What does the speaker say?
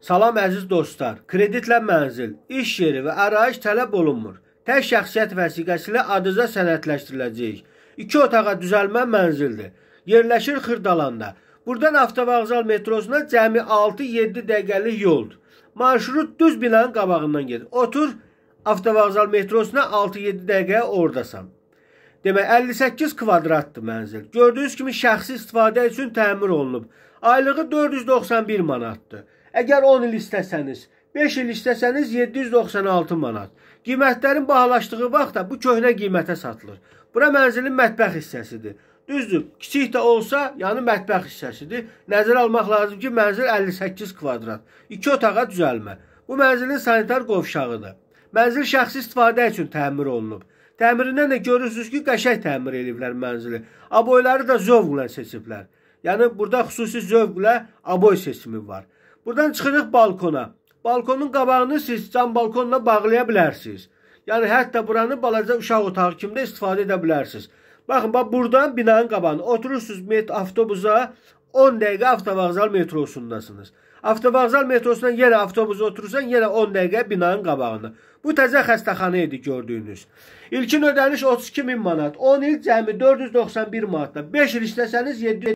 Salam əziz dostlar. Kreditlə mənzil, iş yeri və ərayiş tələb olunmur. Tək şəxsiyyət vəsiqəsi ilə adınıza sənədləşdiriləcək. 2 otağa düzəlmə mənzildir. Yerləşir Xırdalanda. Burdan avtovağzal metrosuna cəmi 6-7 dəqiqəlik yoldur. Marşrut düz binanın qabağından gedir. Otur, avtovağzal metrosuna 6-7 dəqiqəyə ordasan. Demək, 58 kvadratdır mənzil. Gördüyünüz kimi şəxsi istifadə üçün təmir olunub. Aylığı 491 manatdır. Əgər 10 il istəsəniz, 5 il istəsəniz 796 manat. Qiymətlərin bahalaşdığı vaxtda bu köhnə qiymətə satılır. Bura mənzilin mətbəx hissəsidir. Düzdür, kiçik də olsa, yəni mətbəx hissəsidir. Nəzərə almaq lazım ki, mənzil 58 kvadrat. 2 otağa düzəlmə. Bu mənzilin sanitar qovşağıdır. Mənzil şəxsi istifadə üçün təmir olunub. Təmirindən də görürsünüz ki, qəşəng təmir ediblər mənzili. Aboyları da zövqlə seçiblər. Yəni burada xüsusi zövqlə aboy seçimi var. Buradan çıxırıq balkona. Balkonun qabağını siz cam balkonla bağlaya bilərsiniz. Yəni hətta buranı balaca uşaq otağı kimi də istifadə edə bilərsiniz. Baxın, bax buradan binanın qabağına oturursunuz met avtobusa 10 dəqiqə avtovağzal metrosundasınız. Avtovağzal metrosundan yenə avtobusa oturursan, yenə 10 dəqiqə binanın qabağında. Bu təzə xəstəxana idi gördüyünüz. İlkin ödəniş 32 min manat, 10 il cəmi 491 manatda, 5 il işləsəniz 7